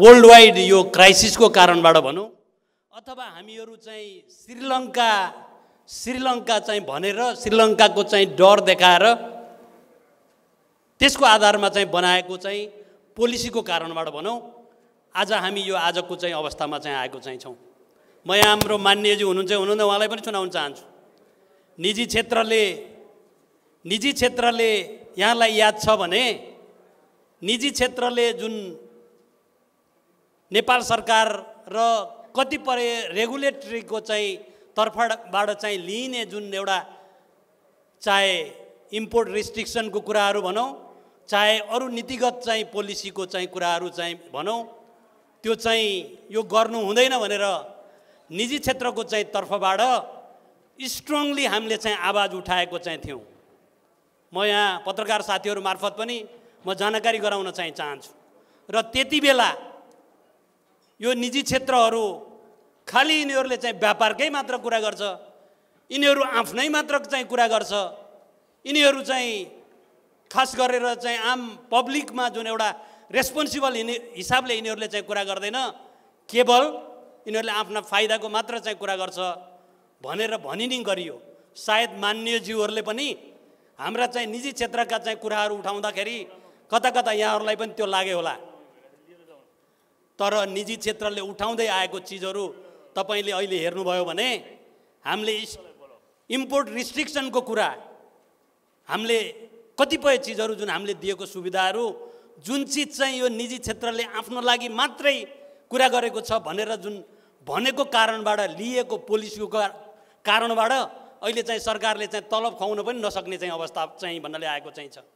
world wide यो क्राइसिसको कारणबाट भनौँ अथवा हामीहरू चाहिँ श्रीलङ्का श्रीलङ्का चाहिँ भनेर श्रीलङ्काको चाहिँ डर देखाएर त्यसको आधारमा चाहिँ बनाएको चाहिँ पोलिसीको कारणबाट भनौँ आज हामी यो आजको चाहिँ अवस्थामा चाहिँ आएको चाहिँ छौँ म यहाँ हाम्रो मान्यजी हुनुहुन्छ हुनुहुन्न उहाँलाई पनि सुनाउन चाहन्छु निजी क्षेत्रले निजी क्षेत्रले यहाँलाई याद छ भने निजी क्षेत्रले जुन नेपाल सरकार र कतिपय रेगुलेटरीको चाहिँ तर्फबाट चाहिँ लिइने जुन एउटा चाहे इम्पोर्ट रिस्ट्रिक्सनको कुराहरू भनौँ चाहे अरू नीतिगत चाहिँ पोलिसीको चाहिँ कुराहरू चाहिँ भनौँ त्यो चाहिँ यो गर्नु हुँदैन भनेर निजी क्षेत्रको चाहिँ तर्फबाट स्ट्रङली हामीले चाहिँ आवाज उठाएको चाहिँ थियौँ म यहाँ पत्रकार साथीहरू मार्फत पनि म जानकारी गराउन चाहिँ चाहन्छु र त्यति बेला यो निजी क्षेत्रहरू खालि यिनीहरूले चाहिँ व्यापारकै मात्र कुरा गर्छ यिनीहरू आफ्नै मात्र चाहिँ कुरा गर्छ यिनीहरू चाहिँ खास गरेर चाहिँ आम पब्लिकमा जुन एउटा रेस्पोन्सिबल यिनी हिसाबले यिनीहरूले चाहिँ कुरा गर्दैन केवल यिनीहरूले आफ्ना फाइदाको मात्र चाहिँ कुरा गर्छ भनेर भनि नै गरियो सायद मान्यज्यूहरूले पनि हाम्रा चाहिँ निजी क्षेत्रका चाहिँ कुराहरू उठाउँदाखेरि कता कता यहाँहरूलाई पनि त्यो लाग्यो होला तर निजी क्षेत्रले उठाउँदै आएको चिजहरू तपाईँले अहिले हेर्नुभयो भने हामीले इम्पोर्ट रिस्ट्रिक्सनको कुरा हामीले कतिपय चिजहरू जुन हामीले दिएको सुविधाहरू जुन चिज चाहिँ यो निजी क्षेत्रले आफ्नो लागि मात्रै कुरा गरेको छ भनेर जुन भनेको कारणबाट लिएको पोलिसीको कारणबाट अहिले चाहिँ सरकारले चाहिँ तलब खुवाउन पनि नसक्ने चाहिँ अवस्था चाहिँ भन्नाले आएको चाहिँ छ